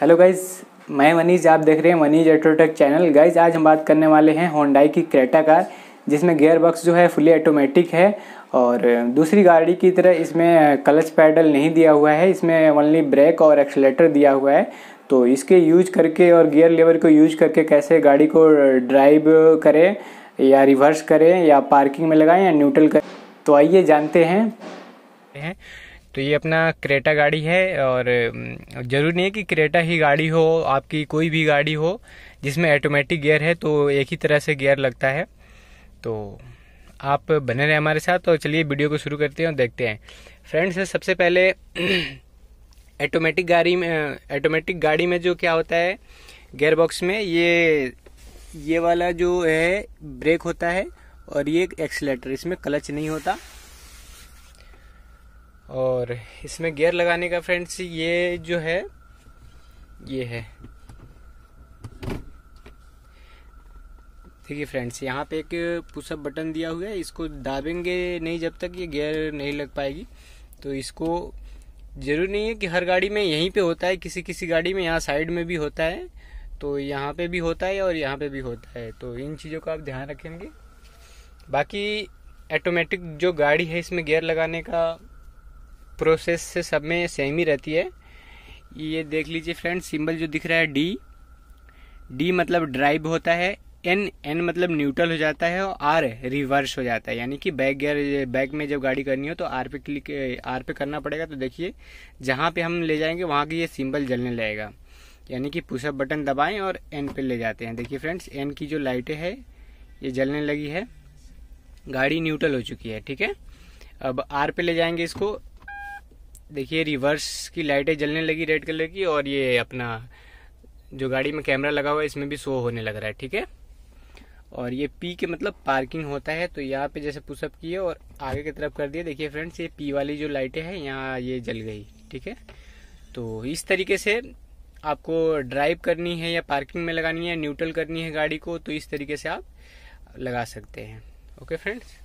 hello guys मैं मनीष आप देख रहे हैं मनीज एट्रोटेक चैनल गाइज आज हम बात करने वाले हैं होंडाई की क्रेटा कार जिसमें गेयर बॉक्स जो है फुली ऑटोमेटिक है और दूसरी गाड़ी की तरह इसमें क्लच पैडल नहीं दिया हुआ है इसमें ओनली ब्रेक और एक्सलेटर दिया हुआ है तो इसके यूज करके और गियर लेवर को यूज करके कैसे गाड़ी को ड्राइव करें या रिवर्स करें या पार्किंग में लगाएं या न्यूट्रल करें तो आइए जानते हैं तो ये अपना क्रेटा गाड़ी है और ज़रूरी नहीं है कि क्रेटा ही गाड़ी हो आपकी कोई भी गाड़ी हो जिसमें ऑटोमेटिक गियर है तो एक ही तरह से गियर लगता है तो आप बने रहें हमारे साथ और चलिए वीडियो को शुरू करते हैं और देखते हैं फ्रेंड्स सबसे पहले ऑटोमेटिक गाड़ी में ऑटोमेटिक गाड़ी में जो क्या होता है गेयर बॉक्स में ये ये वाला जो है ब्रेक होता है और ये एक्सीटर इसमें क्लच नहीं होता और इसमें गियर लगाने का फ्रेंड्स ये जो है ये है देखिए फ्रेंड्स यहाँ पे एक पुशअप बटन दिया हुआ है इसको दाबेंगे नहीं जब तक ये गियर नहीं लग पाएगी तो इसको जरूरी नहीं है कि हर गाड़ी में यहीं पे होता है किसी किसी गाड़ी में यहाँ साइड में भी होता है तो यहाँ पे भी होता है और यहाँ पे भी होता है तो इन चीज़ों का आप ध्यान रखेंगे बाकी ऑटोमेटिक जो गाड़ी है इसमें गेयर लगाने का प्रोसेस से सब में सेम ही रहती है ये देख लीजिए फ्रेंड सिंबल जो दिख रहा है डी डी मतलब ड्राइव होता है एन एन मतलब न्यूट्रल हो जाता है और आर रिवर्स हो जाता है यानी कि बैक गियर बैक में जब गाड़ी करनी हो तो आर पे क्लिक आर पे करना पड़ेगा तो देखिए जहाँ पे हम ले जाएंगे वहाँ की ये सिंबल जलने लगेगा यानी कि पुशअप बटन दबाएं और एन पे ले जाते हैं देखिए फ्रेंड्स एन की जो लाइटें है ये जलने लगी है गाड़ी न्यूट्रल हो चुकी है ठीक है अब आर पे ले जाएंगे इसको देखिए रिवर्स की लाइटें जलने लगी रेड कलर की और ये अपना जो गाड़ी में कैमरा लगा हुआ है इसमें भी शो होने लग रहा है ठीक है और ये पी के मतलब पार्किंग होता है तो यहाँ पे जैसे पुशअप किए और आगे की तरफ कर दिया देखिए फ्रेंड्स ये पी वाली जो लाइटें हैं यहाँ ये जल गई ठीक है तो इस तरीके से आपको ड्राइव करनी है या पार्किंग में लगानी है न्यूट्रल करनी है गाड़ी को तो इस तरीके से आप लगा सकते हैं ओके फ्रेंड्स